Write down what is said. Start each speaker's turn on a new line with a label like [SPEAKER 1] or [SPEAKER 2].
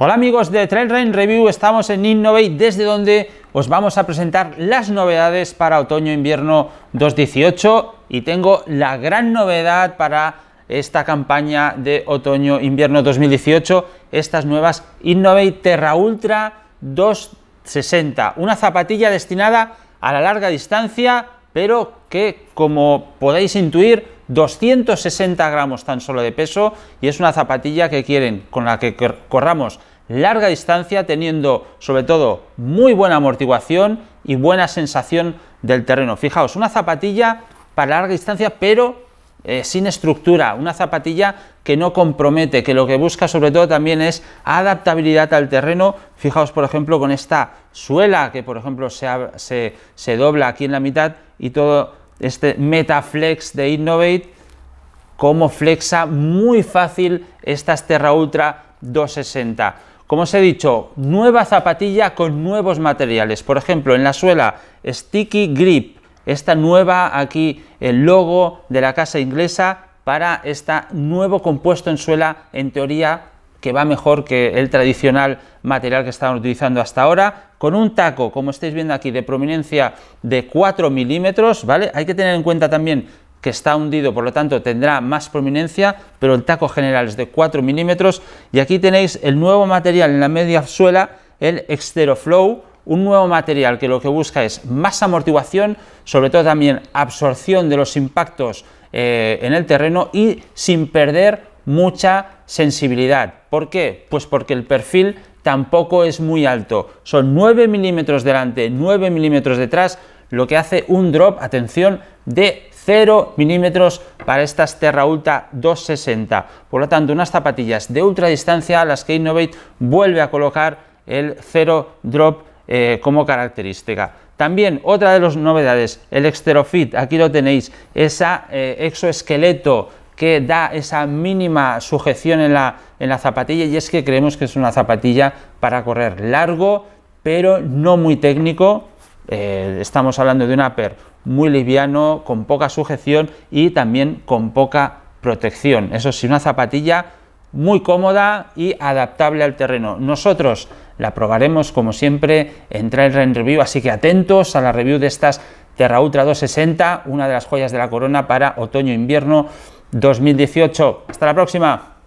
[SPEAKER 1] Hola amigos de Trail Review, estamos en Innovate desde donde os vamos a presentar las novedades para otoño-invierno e 2018 y tengo la gran novedad para esta campaña de otoño-invierno e 2018, estas nuevas Innovate Terra Ultra 260, una zapatilla destinada a la larga distancia pero que como podéis intuir 260 gramos tan solo de peso y es una zapatilla que quieren con la que corramos larga distancia teniendo sobre todo muy buena amortiguación y buena sensación del terreno. Fijaos, una zapatilla para larga distancia pero eh, sin estructura, una zapatilla que no compromete, que lo que busca sobre todo también es adaptabilidad al terreno. Fijaos, por ejemplo, con esta suela que, por ejemplo, se, se, dobla aquí en la mitad y todo este Metaflex de Innovate, como flexa muy fácil estas Terra Ultra 260. Como os he dicho, nueva zapatilla con nuevos materiales. Por ejemplo, en la suela Sticky Grip, esta nueva aquí el logo de la casa inglesa para este nuevo compuesto en suela, en teoría, que va mejor que el tradicional material que estaban utilizando hasta ahora, con un taco, como estáis viendo aquí, de prominencia de 4 milímetros, ¿vale? Hay que tener en cuenta también que está hundido, por lo tanto tendrá más prominencia, pero el taco general es de 4 milímetros, y aquí tenéis el nuevo material en la media suela, el Exteroflow, un nuevo material que lo que busca es más amortiguación, sobre todo también absorción de los impactos eh, en el terreno y sin perder mucha sensibilidad. ¿Por qué? Pues porque el perfil tampoco es muy alto. Son 9 milímetros delante, 9 milímetros detrás, lo que hace un drop, atención, de 0 milímetros para estas Terra Ultra 260. Por lo tanto, unas zapatillas de ultra distancia, las que Innovate vuelve a colocar el 0 drop eh, como característica. También otra de las novedades, el Exterofit, aquí lo tenéis, esa eh, exoesqueleto que da esa mínima sujeción en la, en la zapatilla y es que creemos que es una zapatilla para correr largo, pero no muy técnico. Eh, estamos hablando de un upper muy liviano, con poca sujeción y también con poca protección. Eso sí, una zapatilla muy cómoda y adaptable al terreno. Nosotros la probaremos como siempre en trailer Review, así que atentos a la review de estas Terra Ultra 260, una de las joyas de la corona para otoño-invierno 2018. Hasta la próxima.